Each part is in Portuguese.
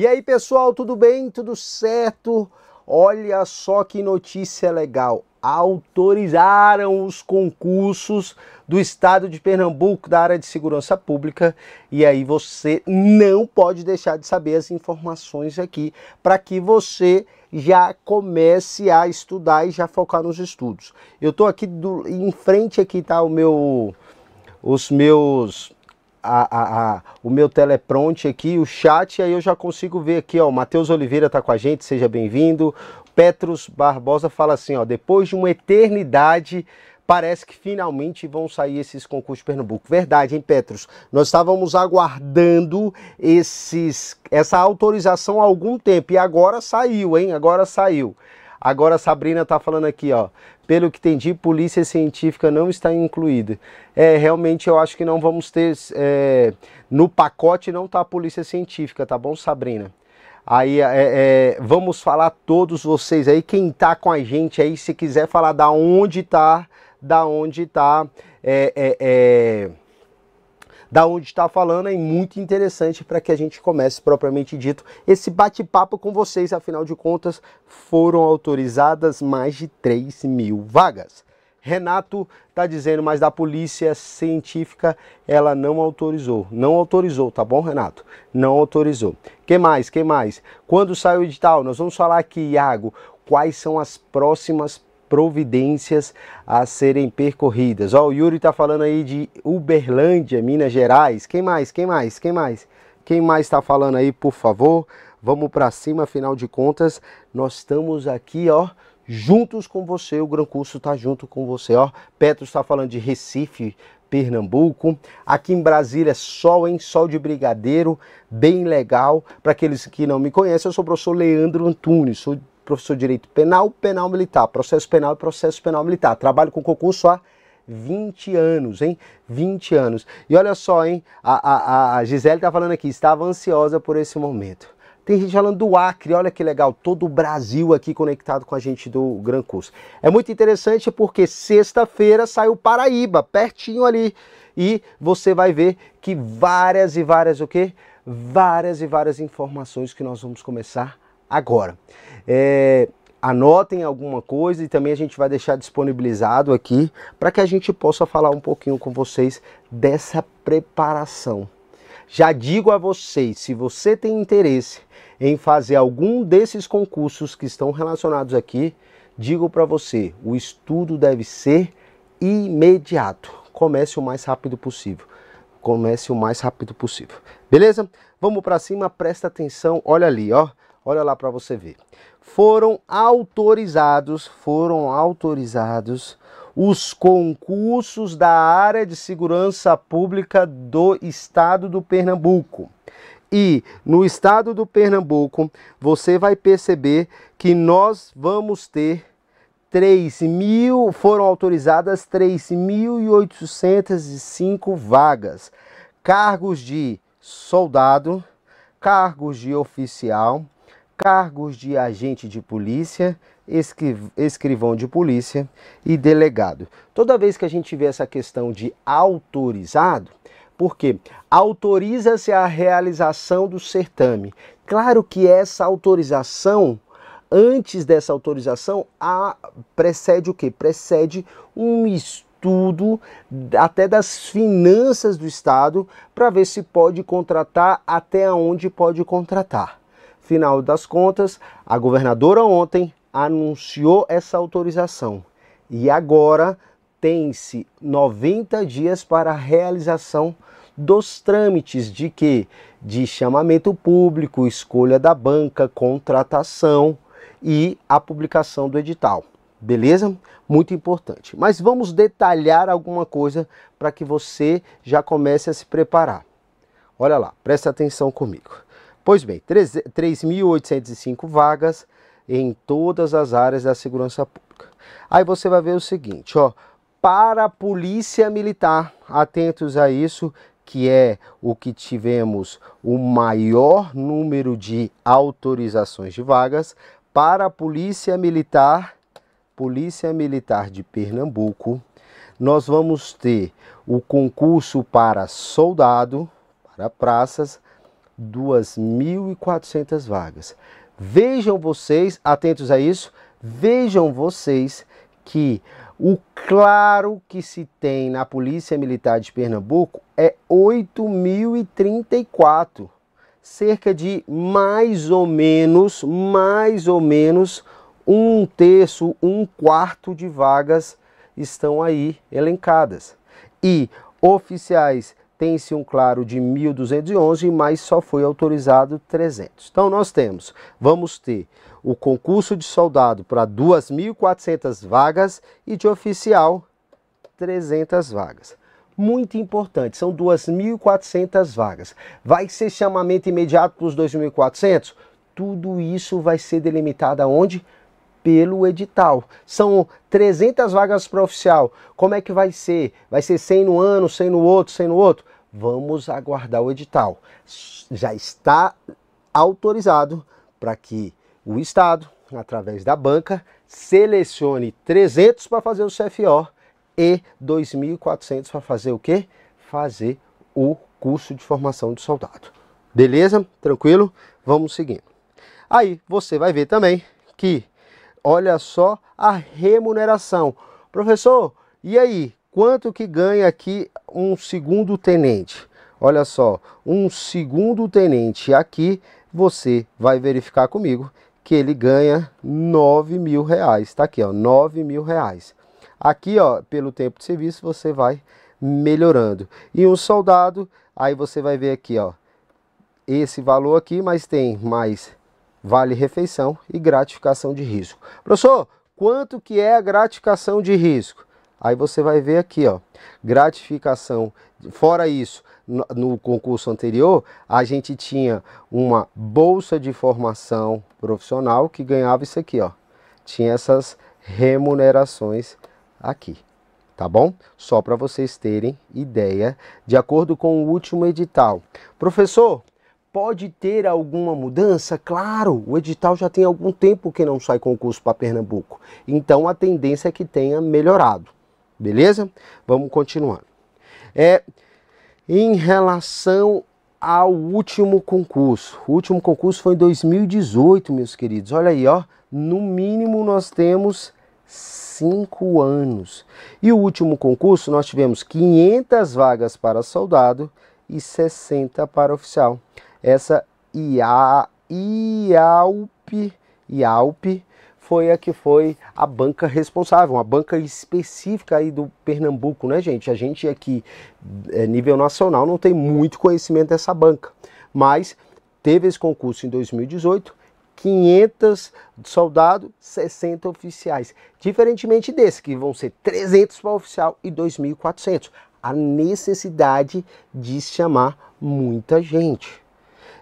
E aí, pessoal, tudo bem? Tudo certo? Olha só que notícia legal. Autorizaram os concursos do estado de Pernambuco da área de segurança pública. E aí você não pode deixar de saber as informações aqui para que você já comece a estudar e já focar nos estudos. Eu estou aqui do, em frente aqui tá o meu os meus a, a, a, o meu teleprompter aqui, o chat, aí eu já consigo ver aqui, ó, o Matheus Oliveira tá com a gente, seja bem-vindo. Petros Barbosa fala assim, ó, depois de uma eternidade, parece que finalmente vão sair esses concursos de Pernambuco. Verdade, hein, Petros? Nós estávamos aguardando esses, essa autorização há algum tempo e agora saiu, hein? Agora saiu. Agora a Sabrina tá falando aqui, ó pelo que entendi, polícia científica não está incluída. É, realmente eu acho que não vamos ter, é, no pacote não está a polícia científica, tá bom, Sabrina? Aí é, é, vamos falar todos vocês aí, quem tá com a gente aí, se quiser falar da onde tá, da onde tá, é, é, é da onde está falando é muito interessante para que a gente comece propriamente dito esse bate-papo com vocês. Afinal de contas, foram autorizadas mais de 3 mil vagas. Renato está dizendo, mas da polícia científica ela não autorizou. Não autorizou, tá bom, Renato? Não autorizou. Que mais? Que mais? Quando sai o edital? Nós vamos falar aqui, Iago, quais são as próximas providências a serem percorridas. Ó, o Yuri tá falando aí de Uberlândia, Minas Gerais. Quem mais? Quem mais? Quem mais? Quem mais está falando aí, por favor? Vamos para cima, afinal de contas, nós estamos aqui, ó, juntos com você. O Gran Curso tá junto com você, ó. Petros está falando de Recife, Pernambuco. Aqui em Brasília, sol, hein? Sol de brigadeiro, bem legal. Para aqueles que não me conhecem, eu sou o professor Leandro Antunes, sou professor de direito penal, penal militar, processo penal e processo penal militar. Trabalho com concurso há 20 anos, hein? 20 anos. E olha só, hein? A, a, a Gisele tá falando aqui, estava ansiosa por esse momento. Tem gente falando do Acre, olha que legal, todo o Brasil aqui conectado com a gente do Gran Curso. É muito interessante porque sexta-feira saiu Paraíba, pertinho ali, e você vai ver que várias e várias o quê? Várias e várias informações que nós vamos começar a agora. É, anotem alguma coisa e também a gente vai deixar disponibilizado aqui para que a gente possa falar um pouquinho com vocês dessa preparação. Já digo a vocês, se você tem interesse em fazer algum desses concursos que estão relacionados aqui, digo para você, o estudo deve ser imediato. Comece o mais rápido possível. Comece o mais rápido possível. Beleza? Vamos para cima, presta atenção. Olha ali, ó. Olha lá para você ver. Foram autorizados, foram autorizados os concursos da área de segurança pública do estado do Pernambuco. E no estado do Pernambuco, você vai perceber que nós vamos ter 3 mil, foram autorizadas 3.805 vagas, cargos de soldado, cargos de oficial, cargos de agente de polícia, escrivão de polícia e delegado. Toda vez que a gente vê essa questão de autorizado, porque autoriza-se a realização do certame. Claro que essa autorização, antes dessa autorização, a, precede o quê? Precede um estudo até das finanças do Estado para ver se pode contratar, até onde pode contratar. Final das contas, a governadora ontem anunciou essa autorização e agora tem-se 90 dias para a realização dos trâmites de que? De chamamento público, escolha da banca, contratação e a publicação do edital. Beleza? Muito importante. Mas vamos detalhar alguma coisa para que você já comece a se preparar. Olha lá, presta atenção comigo. Pois bem, 3.805 vagas em todas as áreas da segurança pública. Aí você vai ver o seguinte, ó, para a polícia militar, atentos a isso, que é o que tivemos o maior número de autorizações de vagas para a Polícia Militar, Polícia Militar de Pernambuco. Nós vamos ter o concurso para soldado, para praças, 2.400 vagas. Vejam vocês, atentos a isso, vejam vocês que o claro que se tem na Polícia Militar de Pernambuco é 8.034, cerca de mais ou menos, mais ou menos um terço, um quarto de vagas estão aí elencadas. E oficiais tem-se um claro de 1.211, mas só foi autorizado 300. Então nós temos, vamos ter o concurso de soldado para 2.400 vagas e de oficial 300 vagas. Muito importante, são 2.400 vagas. Vai ser chamamento imediato para os 2.400? Tudo isso vai ser delimitado aonde? onde? pelo edital. São 300 vagas para oficial. Como é que vai ser? Vai ser 100 no ano, 100 no outro, 100 no outro? Vamos aguardar o edital. Já está autorizado para que o Estado, através da banca, selecione 300 para fazer o CFO e 2.400 para fazer o quê? Fazer o curso de formação de soldado. Beleza? Tranquilo? Vamos seguindo. Aí você vai ver também que Olha só a remuneração. Professor, e aí? Quanto que ganha aqui um segundo tenente? Olha só, um segundo tenente aqui, você vai verificar comigo que ele ganha 9 mil reais. Tá aqui, ó, 9 mil reais. Aqui, ó, pelo tempo de serviço, você vai melhorando. E um soldado, aí você vai ver aqui, ó, esse valor aqui, mas tem mais vale refeição e gratificação de risco. Professor, quanto que é a gratificação de risco? Aí você vai ver aqui, ó, gratificação. Fora isso, no concurso anterior, a gente tinha uma bolsa de formação profissional que ganhava isso aqui, ó. Tinha essas remunerações aqui, tá bom? Só para vocês terem ideia, de acordo com o último edital. Professor, Pode ter alguma mudança? Claro, o edital já tem algum tempo que não sai concurso para Pernambuco. Então a tendência é que tenha melhorado. Beleza? Vamos continuar. É, em relação ao último concurso, o último concurso foi em 2018, meus queridos. Olha aí, ó, no mínimo nós temos cinco anos. E o último concurso nós tivemos 500 vagas para soldado e 60 para oficial. Essa IA, IALP, foi a que foi a banca responsável, uma banca específica aí do Pernambuco, né, gente? A gente aqui, é, nível nacional, não tem muito conhecimento dessa banca, mas teve esse concurso em 2018, 500 soldados, 60 oficiais. Diferentemente desse, que vão ser 300 para oficial e 2.400. A necessidade de chamar muita gente.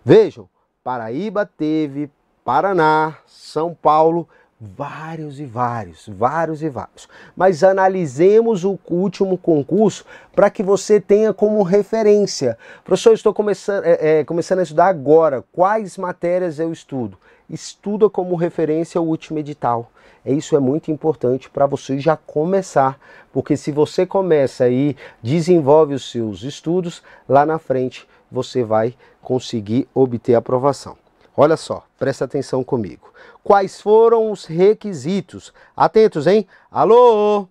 Vejam, Paraíba teve, Paraná, São Paulo, vários e vários, vários e vários. Mas analisemos o último concurso para que você tenha como referência. Professor, eu estou começando, é, é, começando a estudar agora. Quais matérias eu estudo? Estuda como referência o último edital. É, isso é muito importante para você já começar, porque se você começa e desenvolve os seus estudos, lá na frente você vai conseguir obter aprovação. Olha só, presta atenção comigo. Quais foram os requisitos? Atentos, hein? Alô?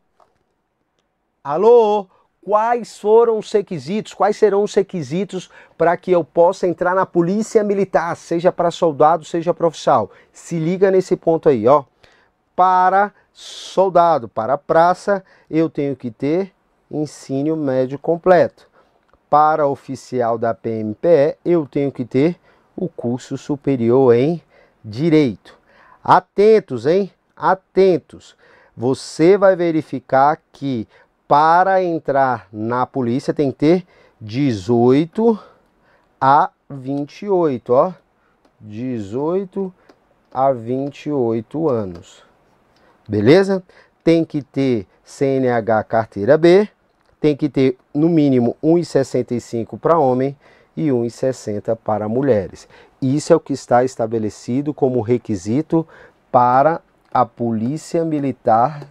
Alô? Quais foram os requisitos? Quais serão os requisitos para que eu possa entrar na polícia militar, seja para soldado, seja para oficial? Se liga nesse ponto aí, ó. Para soldado, para praça, eu tenho que ter ensino médio completo para oficial da PMPE, eu tenho que ter o curso superior em direito. Atentos, hein? Atentos. Você vai verificar que para entrar na polícia tem que ter 18 a 28, ó. 18 a 28 anos. Beleza? Tem que ter CNH carteira B, tem que ter no mínimo 1,65 para homem e 1,60 para mulheres. Isso é o que está estabelecido como requisito para a Polícia Militar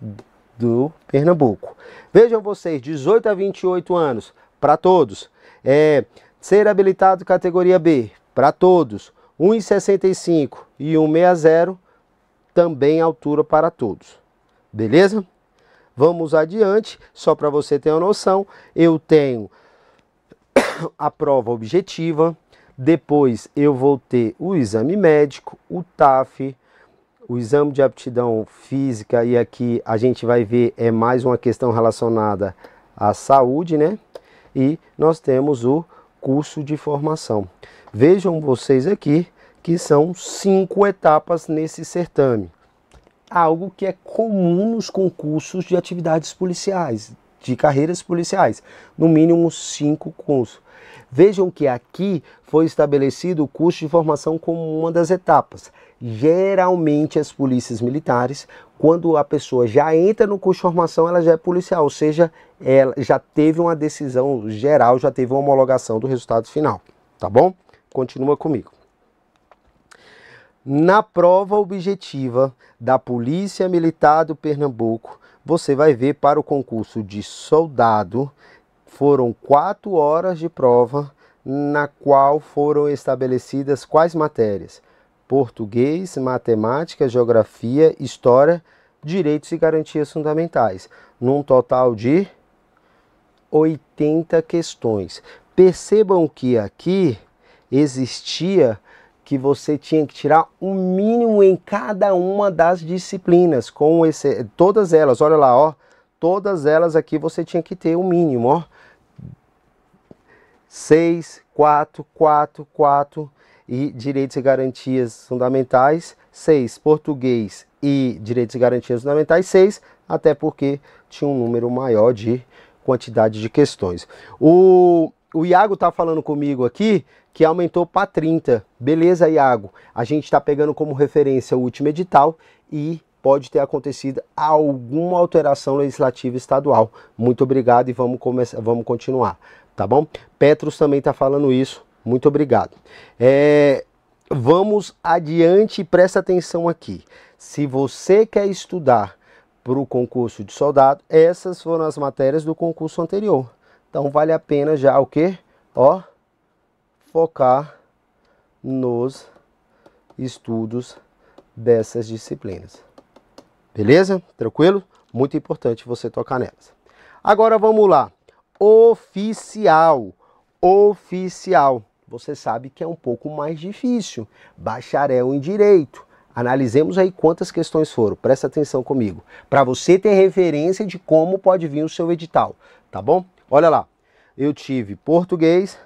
do Pernambuco. Vejam vocês, 18 a 28 anos, para todos. É, ser habilitado categoria B, para todos. 1,65 e 1,60, também altura para todos. Beleza? Vamos adiante, só para você ter uma noção, eu tenho a prova objetiva, depois eu vou ter o exame médico, o TAF, o exame de aptidão física, e aqui a gente vai ver é mais uma questão relacionada à saúde, né? E nós temos o curso de formação. Vejam vocês aqui que são cinco etapas nesse certame algo que é comum nos concursos de atividades policiais, de carreiras policiais, no mínimo cinco cursos. Vejam que aqui foi estabelecido o curso de formação como uma das etapas. Geralmente as polícias militares, quando a pessoa já entra no curso de formação, ela já é policial, ou seja, ela já teve uma decisão geral, já teve uma homologação do resultado final, tá bom? Continua comigo. Na prova objetiva da Polícia Militar do Pernambuco, você vai ver para o concurso de soldado, foram quatro horas de prova, na qual foram estabelecidas quais matérias? Português, matemática, geografia, história, direitos e garantias fundamentais, num total de 80 questões. Percebam que aqui existia que você tinha que tirar um mínimo em cada uma das disciplinas, com esse, todas elas, olha lá, ó, todas elas aqui você tinha que ter o um mínimo, ó. 6, 4, 4, 4 e direitos e garantias fundamentais, 6, português e direitos e garantias fundamentais, 6, até porque tinha um número maior de quantidade de questões. O, o Iago está falando comigo aqui que aumentou para 30. Beleza, Iago? A gente está pegando como referência o último edital e pode ter acontecido alguma alteração legislativa estadual. Muito obrigado e vamos, começar, vamos continuar, tá bom? Petros também está falando isso. Muito obrigado. É, vamos adiante e presta atenção aqui. Se você quer estudar para o concurso de soldado, essas foram as matérias do concurso anterior. Então vale a pena já o quê? Ó focar nos estudos dessas disciplinas. Beleza? Tranquilo? Muito importante você tocar nelas. Agora vamos lá. Oficial. Oficial. Você sabe que é um pouco mais difícil. Bacharel em Direito. Analisemos aí quantas questões foram. Presta atenção comigo. Para você ter referência de como pode vir o seu edital. Tá bom? Olha lá. Eu tive português,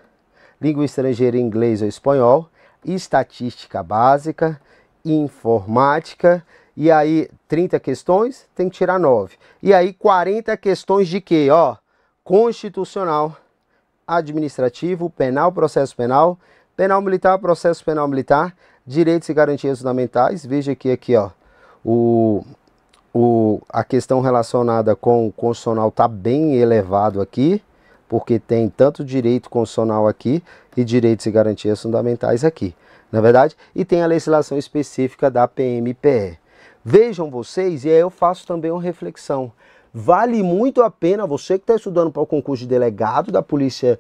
língua estrangeira inglês ou espanhol, estatística básica, informática, e aí 30 questões, tem que tirar 9. E aí 40 questões de quê? Ó, constitucional, administrativo, penal, processo penal, penal militar, processo penal militar, direitos e garantias fundamentais. Veja aqui, aqui ó, o, o, a questão relacionada com o constitucional está bem elevado aqui porque tem tanto direito constitucional aqui e direitos e garantias fundamentais aqui, na verdade, e tem a legislação específica da PMPE. Vejam vocês, e aí eu faço também uma reflexão. Vale muito a pena você que está estudando para o concurso de delegado da Polícia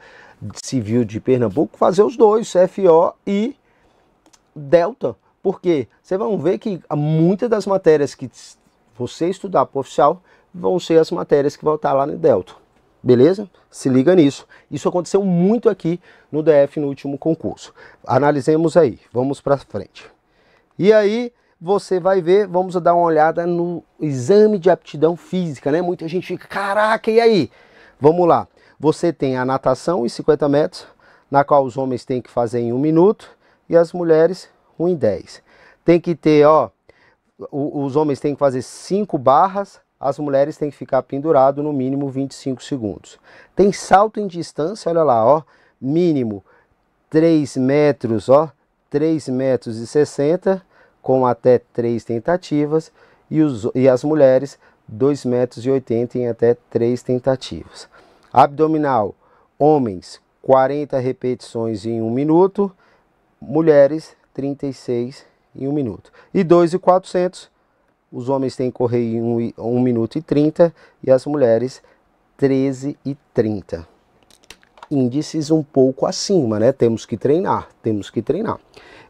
Civil de Pernambuco fazer os dois, CFO e Delta. Porque vocês vão ver que muitas das matérias que você estudar para o oficial vão ser as matérias que vão estar lá no Delta. Beleza? Se liga nisso. Isso aconteceu muito aqui no DF no último concurso. Analisemos aí, vamos para frente. E aí você vai ver, vamos dar uma olhada no exame de aptidão física, né? Muita gente fica, caraca, e aí? Vamos lá. Você tem a natação em 50 metros, na qual os homens têm que fazer em 1 minuto e as mulheres 1 em 10. Tem que ter, ó, os homens têm que fazer 5 barras, as mulheres têm que ficar pendurado no mínimo 25 segundos. Tem salto em distância, olha lá, ó, mínimo 3 metros, ó, 3 metros e 60 com até 3 tentativas e, os, e as mulheres 2 metros e 80 em até 3 tentativas. Abdominal, homens 40 repetições em 1 minuto, mulheres 36 em 1 minuto. E 2 e 400 os homens têm que correr em 1 um, um minuto e 30 e as mulheres 13 e 30. Índices um pouco acima, né? Temos que treinar, temos que treinar.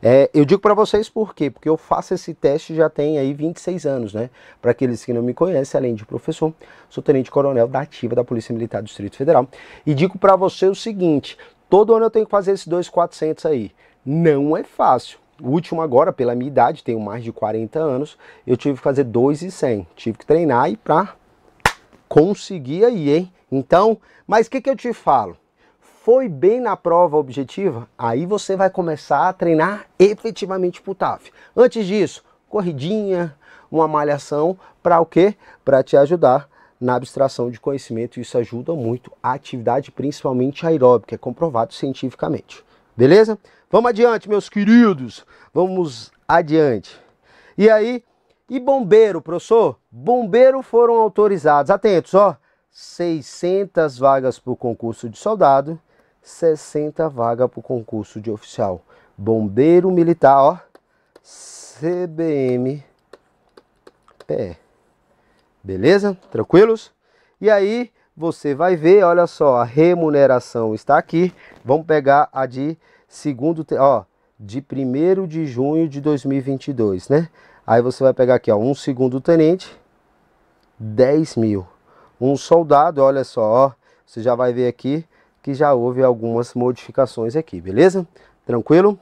É, eu digo para vocês por quê? Porque eu faço esse teste já tem aí 26 anos, né? Para aqueles que não me conhecem, além de professor, sou tenente-coronel da ativa da Polícia Militar do Distrito Federal. E digo para você o seguinte, todo ano eu tenho que fazer esses dois 400 aí. Não é fácil. O último agora, pela minha idade, tenho mais de 40 anos, eu tive que fazer 2 e 100. Tive que treinar e para conseguir aí, hein? Então, mas o que, que eu te falo? Foi bem na prova objetiva? Aí você vai começar a treinar efetivamente pro TAF. Antes disso, corridinha, uma malhação para o quê? Para te ajudar na abstração de conhecimento. Isso ajuda muito a atividade, principalmente aeróbica, é comprovado cientificamente. Beleza? Vamos adiante, meus queridos. Vamos adiante. E aí, e bombeiro, professor? Bombeiro foram autorizados, atentos, ó, 600 vagas para o concurso de soldado, 60 vagas para o concurso de oficial. Bombeiro militar, ó, CBM Pé. Beleza? Tranquilos? E aí, você vai ver, olha só, a remuneração está aqui. Vamos pegar a de segundo, ó, de 1 de junho de 2022, né? Aí você vai pegar aqui, ó, um segundo tenente, 10 mil. Um soldado, olha só, ó, você já vai ver aqui que já houve algumas modificações aqui, beleza? Tranquilo?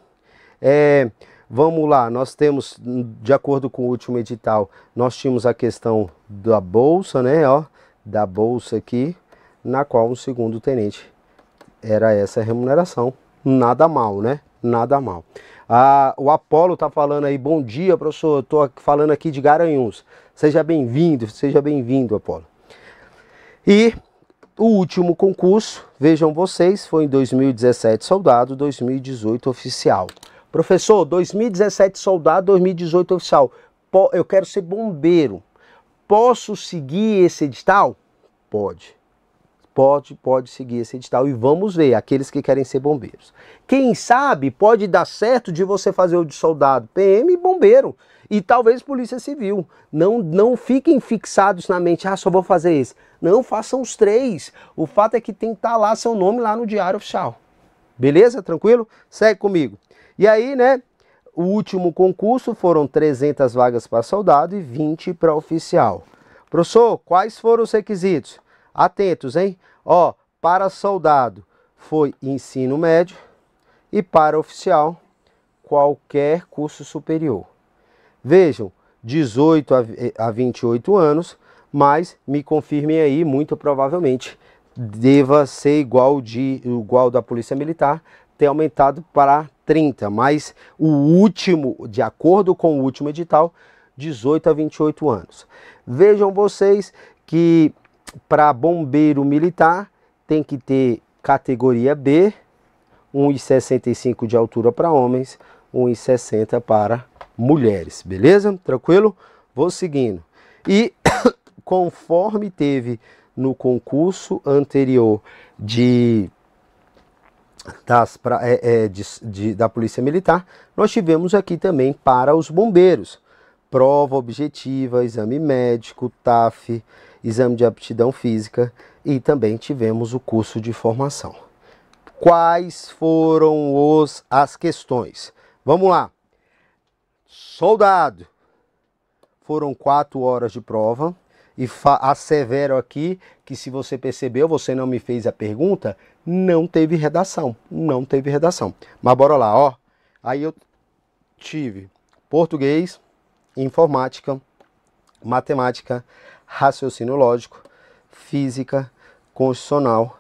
É, vamos lá, nós temos, de acordo com o último edital, nós tínhamos a questão da bolsa, né, ó, da bolsa aqui, na qual um segundo tenente era essa remuneração, nada mal, né? Nada mal. Ah, o Apolo tá falando aí, bom dia, professor. tô falando aqui de Garanhuns. Seja bem-vindo, seja bem-vindo, Apolo. E o último concurso, vejam vocês, foi em 2017 soldado, 2018 oficial. Professor, 2017 soldado, 2018 oficial. Eu quero ser bombeiro. Posso seguir esse edital? Pode pode, pode seguir esse edital e vamos ver aqueles que querem ser bombeiros. Quem sabe pode dar certo de você fazer o de soldado, PM e bombeiro e talvez polícia civil. Não, não fiquem fixados na mente, ah, só vou fazer esse. Não, façam os três. O fato é que tem que estar tá lá seu nome lá no diário oficial. Beleza? Tranquilo? Segue comigo. E aí, né, o último concurso foram 300 vagas para soldado e 20 para oficial. Professor, quais foram os requisitos? Atentos, hein? Ó, para soldado foi ensino médio e para oficial qualquer curso superior. Vejam, 18 a 28 eh, anos, mas me confirmem aí, muito provavelmente deva ser igual de igual da Polícia Militar, ter aumentado para 30, mas o último, de acordo com o último edital, 18 a 28 anos. Vejam vocês que para bombeiro militar tem que ter categoria B, 1,65 de altura para homens, 1,60 para mulheres, beleza? Tranquilo? Vou seguindo. E conforme teve no concurso anterior de, das, é, é, de, de, da Polícia Militar, nós tivemos aqui também para os bombeiros. Prova objetiva, exame médico, TAF, exame de aptidão física e também tivemos o curso de formação. Quais foram os, as questões? Vamos lá. Soldado. Foram quatro horas de prova e assevero aqui que se você percebeu, você não me fez a pergunta, não teve redação, não teve redação. Mas bora lá, ó. Aí eu tive português, informática, matemática, raciocínio lógico, física, constitucional,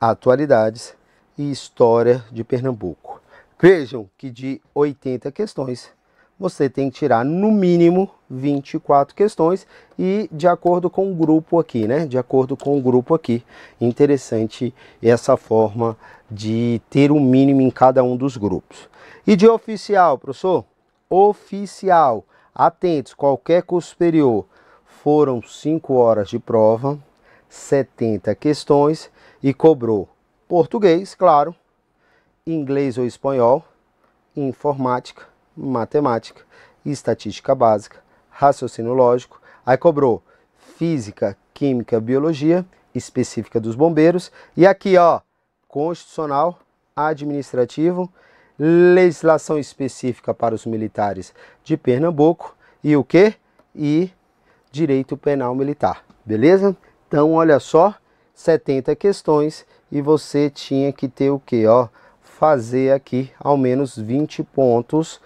atualidades e história de Pernambuco. Vejam que de 80 questões, você tem que tirar no mínimo 24 questões e de acordo com o grupo aqui, né? De acordo com o grupo aqui. Interessante essa forma de ter um mínimo em cada um dos grupos. E de oficial, professor? Oficial. Atentos, qualquer curso superior foram 5 horas de prova, 70 questões e cobrou português, claro, inglês ou espanhol, informática, matemática, estatística básica, raciocínio lógico. Aí cobrou física, química, biologia, específica dos bombeiros. E aqui, ó, constitucional, administrativo, legislação específica para os militares de Pernambuco e o que? E direito penal militar, beleza? Então, olha só, 70 questões e você tinha que ter o que, ó, fazer aqui ao menos 20 pontos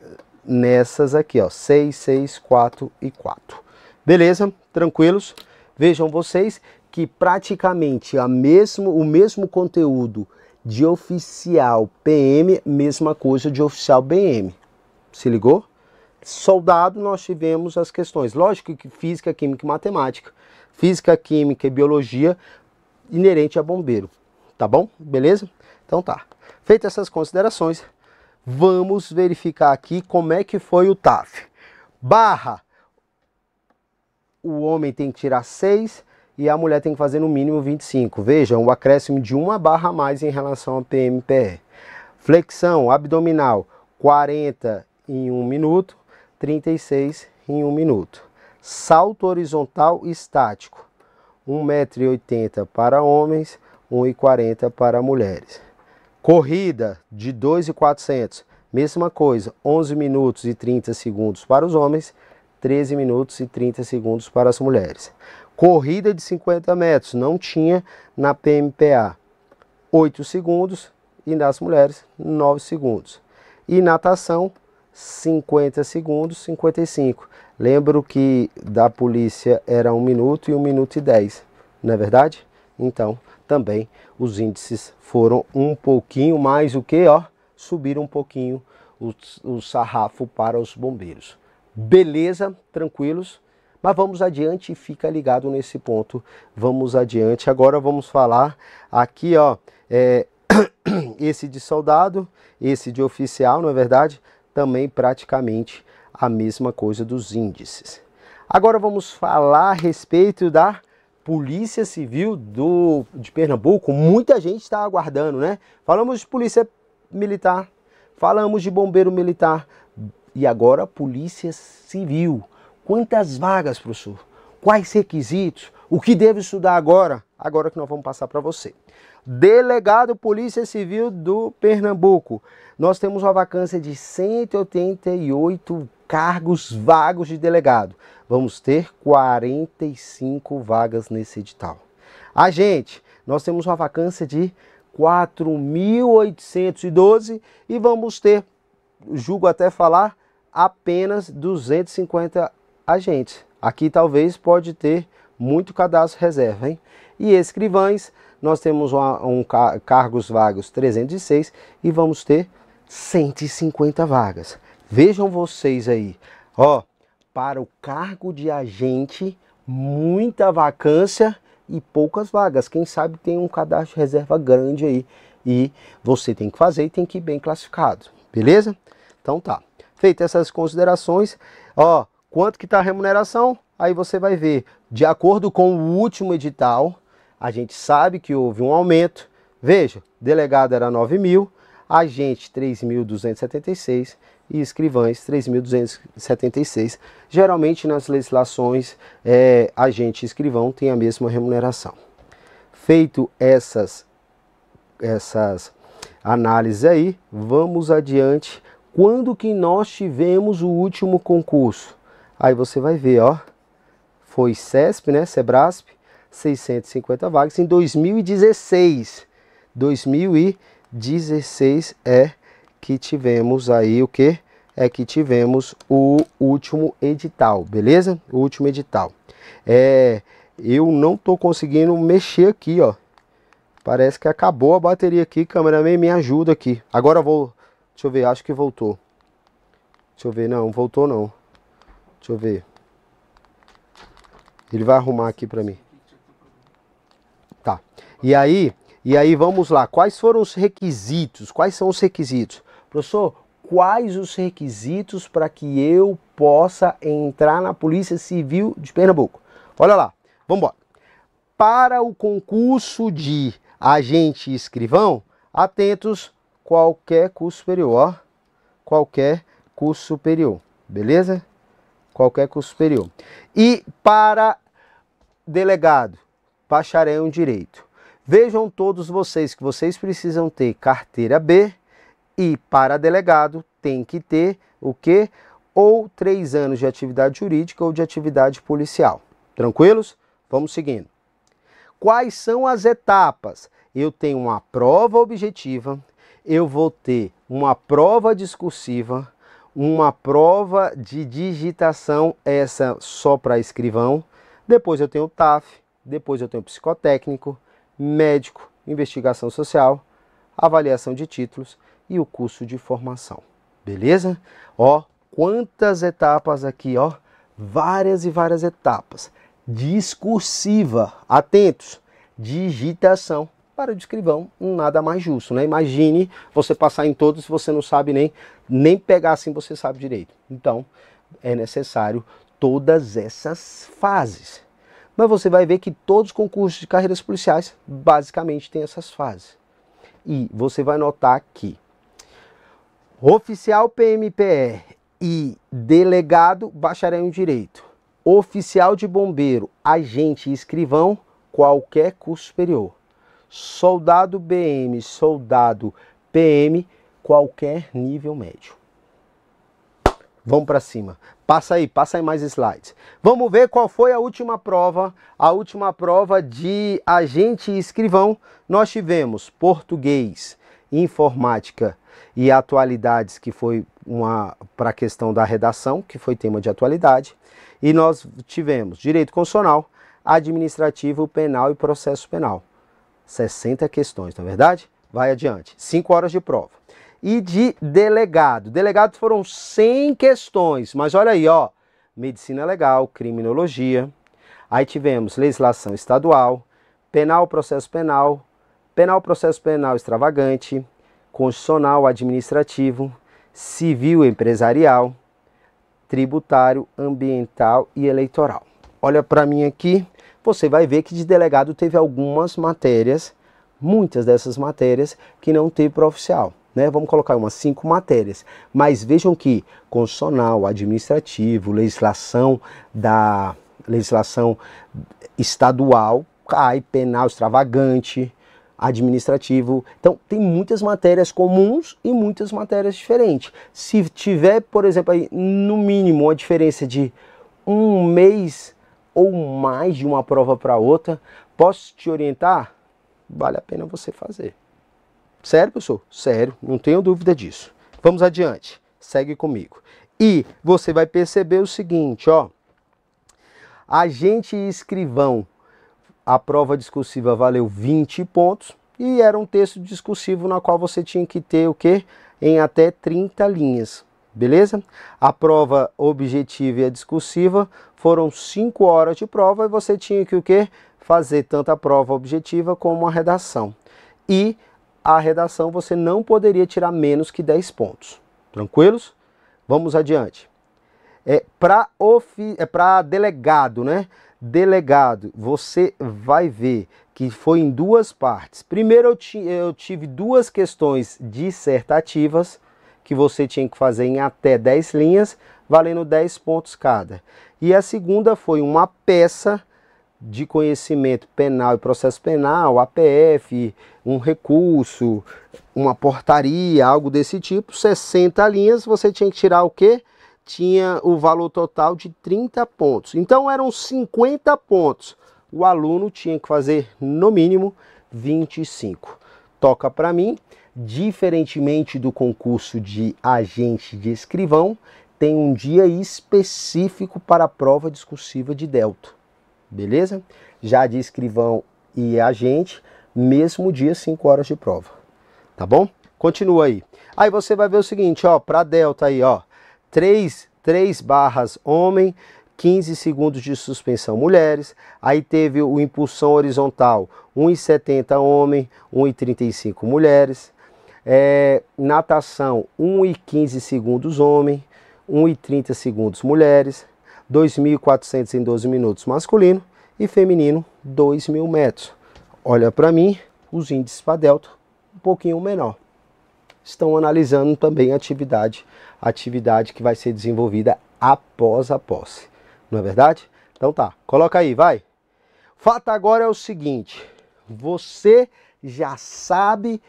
eh, nessas aqui, ó, 6, 6, 4 e 4. Beleza? Tranquilos? Vejam vocês que praticamente a mesmo, o mesmo conteúdo de oficial PM, mesma coisa de oficial BM. Se ligou? soldado nós tivemos as questões, lógico que física, química e matemática, física, química e biologia inerente a bombeiro, tá bom? Beleza? Então tá. Feitas essas considerações, vamos verificar aqui como é que foi o TAF. Barra, o homem tem que tirar 6 e a mulher tem que fazer no mínimo 25. Veja, um acréscimo de uma barra a mais em relação a PMPE. Flexão abdominal, 40 em 1 um minuto. 36 em 1 minuto. Salto horizontal estático, 1,80m para homens, 1,40m para mulheres. Corrida de 2,400, mesma coisa, 11 minutos e 30 segundos para os homens, 13 minutos e 30 segundos para as mulheres. Corrida de 50 metros, não tinha na PMPA, 8 segundos e nas mulheres, 9 segundos. E natação, 50 segundos, 55. Lembro que da polícia era 1 minuto e 1 minuto e 10, não é verdade? Então, também os índices foram um pouquinho mais o que, ó, subiram um pouquinho o, o sarrafo para os bombeiros. Beleza? Tranquilos? Mas vamos adiante e fica ligado nesse ponto. Vamos adiante. Agora vamos falar aqui, ó, é, esse de soldado, esse de oficial, não é verdade? também praticamente a mesma coisa dos índices. Agora vamos falar a respeito da Polícia Civil do, de Pernambuco. Muita gente está aguardando, né? Falamos de Polícia Militar, falamos de Bombeiro Militar e agora Polícia Civil. Quantas vagas, professor? Quais requisitos? O que devo estudar agora? Agora que nós vamos passar para você delegado Polícia Civil do Pernambuco. Nós temos uma vacância de 188 cargos vagos de delegado. Vamos ter 45 vagas nesse edital. A gente, nós temos uma vacância de 4.812 e vamos ter, julgo até falar, apenas 250 agentes. Aqui talvez pode ter muito cadastro reserva, hein? E escrivães, nós temos um cargos vagos 306 e vamos ter 150 vagas. Vejam vocês aí, ó, para o cargo de agente, muita vacância e poucas vagas. Quem sabe tem um cadastro de reserva grande aí e você tem que fazer e tem que ir bem classificado, beleza? Então tá, feitas essas considerações, ó, quanto que tá a remuneração? Aí você vai ver, de acordo com o último edital, a gente sabe que houve um aumento. Veja, delegado era 9 mil, agente 3.276 e escrivães 3.276. Geralmente nas legislações, é, agente e escrivão têm a mesma remuneração. Feito essas, essas análises aí, vamos adiante. Quando que nós tivemos o último concurso? Aí você vai ver, ó, foi CESP, né, SEBRASP, 650 vagas em 2016. 2016 é que tivemos aí o que? É que tivemos o último edital, beleza? O último edital. É, eu não tô conseguindo mexer aqui, ó. Parece que acabou a bateria aqui, câmera me ajuda aqui. Agora vou, deixa eu ver, acho que voltou. Deixa eu ver, não, voltou não. Deixa eu ver. Ele vai arrumar aqui pra mim. Tá. E aí, e aí vamos lá. Quais foram os requisitos? Quais são os requisitos? Professor, quais os requisitos para que eu possa entrar na Polícia Civil de Pernambuco? Olha lá. Vamos embora. Para o concurso de agente escrivão, atentos qualquer curso superior, qualquer curso superior, beleza? Qualquer curso superior. E para delegado, bacharel em direito. Vejam todos vocês que vocês precisam ter carteira B e para delegado tem que ter o quê? Ou três anos de atividade jurídica ou de atividade policial. Tranquilos? Vamos seguindo. Quais são as etapas? Eu tenho uma prova objetiva, eu vou ter uma prova discursiva, uma prova de digitação, essa só para escrivão. Depois eu tenho o TAF, depois eu tenho psicotécnico, médico, investigação social, avaliação de títulos e o curso de formação. Beleza? Ó, quantas etapas aqui, ó, várias e várias etapas. Discursiva, atentos, digitação. Para o escrivão, nada mais justo, né? Imagine você passar em todos se você não sabe nem, nem pegar assim você sabe direito. Então, é necessário todas essas fases. Mas você vai ver que todos os concursos de carreiras policiais basicamente têm essas fases. E você vai notar que oficial PMPR e delegado bacharel em direito, oficial de bombeiro, agente e escrivão, qualquer curso superior. Soldado BM, soldado PM, qualquer nível médio. Vamos para cima. Passa aí, passa aí mais slides. Vamos ver qual foi a última prova. A última prova de agente escrivão. Nós tivemos português, informática e atualidades, que foi uma para a questão da redação, que foi tema de atualidade. E nós tivemos direito constitucional, administrativo, penal e processo penal. 60 questões, não é verdade? Vai adiante. 5 horas de prova e de delegado. Delegados foram 100 questões, mas olha aí, ó, medicina legal, criminologia. Aí tivemos legislação estadual, penal, processo penal, penal, processo penal extravagante, constitucional, administrativo, civil, empresarial, tributário, ambiental e eleitoral. Olha para mim aqui, você vai ver que de delegado teve algumas matérias, muitas dessas matérias que não teve para oficial né? Vamos colocar umas cinco matérias. Mas vejam que constitucional, administrativo, legislação da legislação estadual, cai penal extravagante, administrativo. Então, tem muitas matérias comuns e muitas matérias diferentes. Se tiver, por exemplo, aí, no mínimo uma diferença de um mês ou mais de uma prova para outra, posso te orientar? Vale a pena você fazer. Sério, pessoal? Sério, não tenho dúvida disso. Vamos adiante, segue comigo. E você vai perceber o seguinte, ó. Agente e escrivão, a prova discursiva valeu 20 pontos e era um texto discursivo na qual você tinha que ter o quê? Em até 30 linhas, beleza? A prova objetiva e a discursiva foram 5 horas de prova e você tinha que o quê? Fazer tanto a prova objetiva como a redação. E a redação você não poderia tirar menos que 10 pontos. Tranquilos? Vamos adiante. É para é para delegado, né? Delegado, você vai ver que foi em duas partes. Primeiro eu, ti, eu tive duas questões dissertativas que você tinha que fazer em até 10 linhas, valendo 10 pontos cada. E a segunda foi uma peça de conhecimento penal e processo penal, APF, um recurso, uma portaria, algo desse tipo, 60 linhas, você tinha que tirar o quê? Tinha o valor total de 30 pontos. Então eram 50 pontos. O aluno tinha que fazer no mínimo 25. Toca para mim, diferentemente do concurso de agente de escrivão, tem um dia específico para a prova discursiva de delta beleza? Já de escrivão e agente, mesmo dia, 5 horas de prova, tá bom? Continua aí. Aí você vai ver o seguinte, ó, para delta aí, ó, 3, 3 barras homem, 15 segundos de suspensão mulheres, aí teve o impulsão horizontal, 1,70 homem, 1,35 mulheres, é, natação 1,15 segundos homem, 1,30 segundos mulheres, 2.400 em 12 minutos masculino e feminino 2.000 metros. Olha para mim, os índices para delta um pouquinho menor. Estão analisando também a atividade, a atividade que vai ser desenvolvida após a posse. Não é verdade? Então tá, coloca aí, vai. Fato agora é o seguinte, você já sabe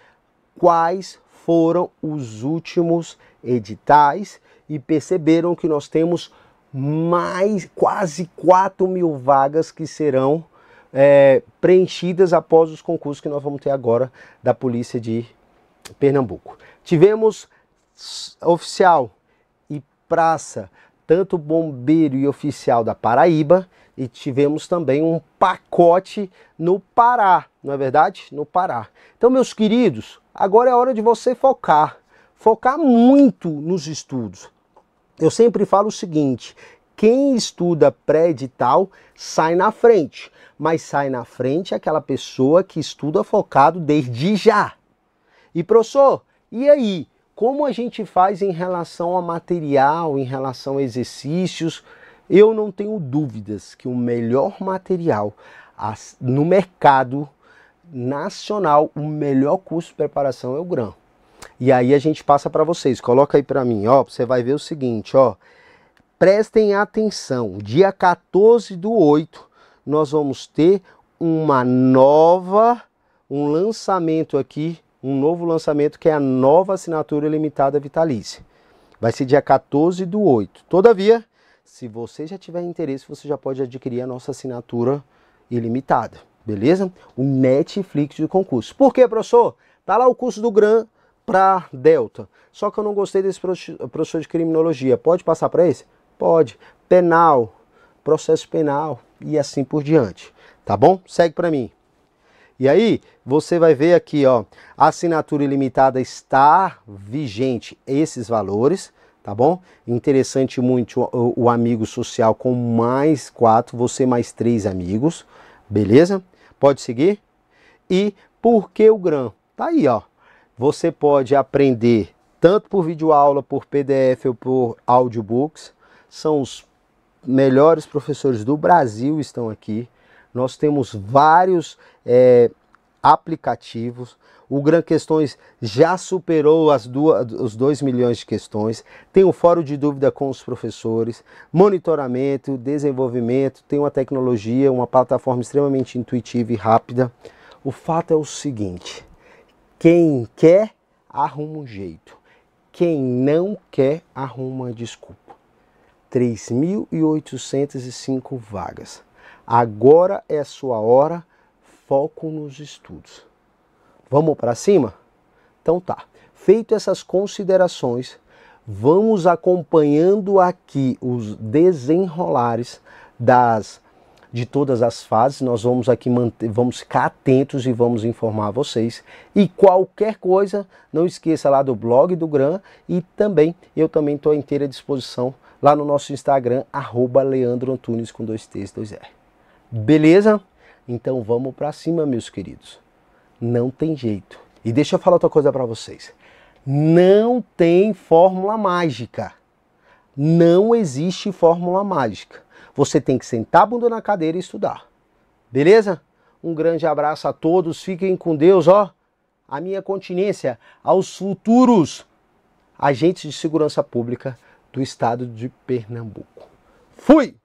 quais foram os últimos editais e perceberam que nós temos mais quase 4 mil vagas que serão é, preenchidas após os concursos que nós vamos ter agora da Polícia de Pernambuco. Tivemos oficial e praça, tanto bombeiro e oficial da Paraíba, e tivemos também um pacote no Pará, não é verdade? No Pará. Então, meus queridos, agora é hora de você focar. Focar muito nos estudos. Eu sempre falo o seguinte: quem estuda pré-edital sai na frente, mas sai na frente é aquela pessoa que estuda focado desde já. E professor, e aí? Como a gente faz em relação a material, em relação a exercícios? Eu não tenho dúvidas que o melhor material no mercado nacional, o melhor curso de preparação é o GRAM. E aí a gente passa para vocês. Coloca aí para mim, ó. Você vai ver o seguinte, ó. Prestem atenção. Dia 14 do 8, nós vamos ter uma nova, um lançamento aqui, um novo lançamento que é a nova assinatura limitada vitalícia. Vai ser dia 14 do 8. Todavia, se você já tiver interesse, você já pode adquirir a nossa assinatura ilimitada, beleza? O Netflix do concurso. Por quê, professor? Tá lá o curso do Gran para delta. Só que eu não gostei desse professor de criminologia. Pode passar para esse? Pode. Penal, processo penal e assim por diante. Tá bom? Segue para mim. E aí, você vai ver aqui, ó, a assinatura ilimitada está vigente esses valores, tá bom? Interessante muito o, o amigo social com mais quatro, você mais três amigos, beleza? Pode seguir? E por que o GRAM? Tá aí, ó. Você pode aprender tanto por videoaula, por PDF ou por audiobooks. São os melhores professores do Brasil estão aqui. Nós temos vários é, aplicativos. O Gran Questões já superou as duas, os 2 milhões de questões. Tem um fórum de dúvida com os professores, monitoramento, desenvolvimento, tem uma tecnologia, uma plataforma extremamente intuitiva e rápida. O fato é o seguinte, quem quer, arruma um jeito. Quem não quer, arruma uma desculpa. 3.805 vagas. Agora é sua hora, foco nos estudos. Vamos para cima? Então tá. Feito essas considerações, vamos acompanhando aqui os desenrolares das de todas as fases. Nós vamos aqui manter, vamos ficar atentos e vamos informar vocês. E qualquer coisa, não esqueça lá do blog do Gran e também eu também estou à inteira disposição lá no nosso Instagram, arroba Leandro Antunes com dois T's, dois R. Beleza? Então vamos para cima, meus queridos. Não tem jeito. E deixa eu falar outra coisa para vocês. Não tem fórmula mágica. Não existe fórmula mágica. Você tem que sentar a bunda na cadeira e estudar. Beleza? Um grande abraço a todos. Fiquem com Deus, ó. A minha continência aos futuros agentes de segurança pública do estado de Pernambuco. Fui!